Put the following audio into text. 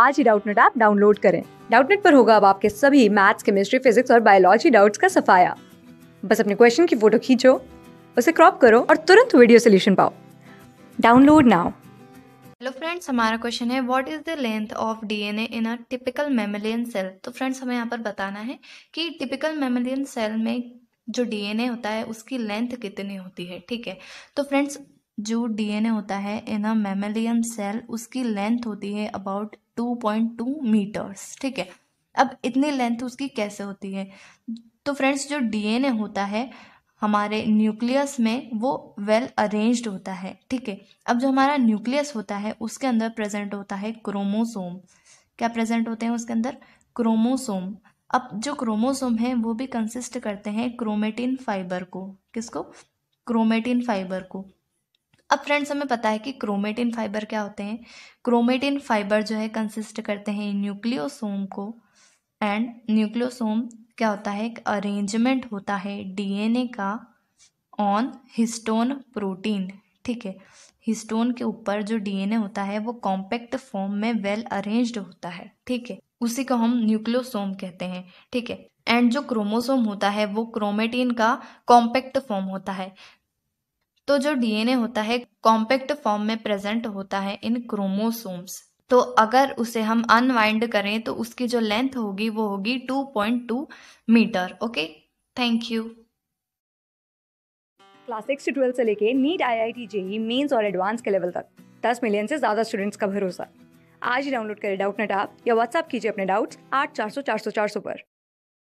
आज ही Doubtnut app download करें डाउटनेट पर होगा अब आपके सभी मैथ्स केमिस्ट्री फिजिक्स और बायोलॉजी डाउट्स का सफाया बस अपने क्वेश्चन की फोटो खींचो उसे क्रॉप करो और तुरंत वीडियो सोल्यूशन पाओ डाउनलोड नाउ हेलो फ्रेंड्स हमारा क्वेश्चन है what is the length of DNA in a typical mammalian cell तो फ्रेंड्स हमें यहाँ पर बताना है कि टिपिकल मेमेलियन सेल में जो डीएनए होता है उसकी लेंथ कितनी होती है ठीक है तो फ्रेंड्स जो डीएनए होता है इन अ मेमेलियन सेल उसकी लेंथ होती है about two point two metres ठीक है अब इतनी लेंथ उसकी कैसे होती है तो फ्रेंड्स जो डीएनए होता है हमारे न्यूक्लियस में वो वेल well अरेंज्ड होता है ठीक है अब जो हमारा न्यूक्लियस होता है उसके अंदर प्रेजेंट होता है क्रोमोसोम क्या प्रेजेंट होते हैं उसके अंदर क्रोमोसोम अब जो क्रोमोसोम है वो भी कंसिस्ट करते हैं क्रोमेटिन फाइबर को किसको क्रोमेटिन फाइबर को अब फ्रेंड्स हमें पता है कि क्रोमेटिन फाइबर क्या होते हैं क्रोमेटिन फाइबर जो है कंसिस्ट करते हैं न्यूक्लियोसोम को एंड न्यूक्लियोसोम क्या होता है एक अरेंजमेंट होता है डीएनए का ऑन हिस्टोन प्रोटीन ठीक है हिस्टोन के ऊपर जो डीएनए होता है वो कॉम्पैक्ट फॉर्म में वेल अरेंज्ड होता है ठीक है उसी को हम न्यूक्लियोसोम कहते हैं ठीक है एंड जो क्रोमोसोम होता है वो क्रोमेटिन का कॉम्पैक्ट फॉर्म होता है तो जो डीएनए होता है कॉम्पैक्ट फॉर्म में प्रेजेंट होता है इन क्रोमोसोम्स तो अगर उसे हम अनवाइंड करें तो उसकी जो लेंथ होगी वो होगी 2.2 metre okay thank you class six से ट्वेल्थ से लेके NEET I I T JEE mains और एडवांस के लेवल तक दस मिलियन से ज़्यादा स्टूडेंट्स का भरोसा आज ही डाउनलोड करें डाउट नेट आप या व्हाट्सअप कीजिए अपने डाउट्स आठ चार सौ चार सौ चार सौ पर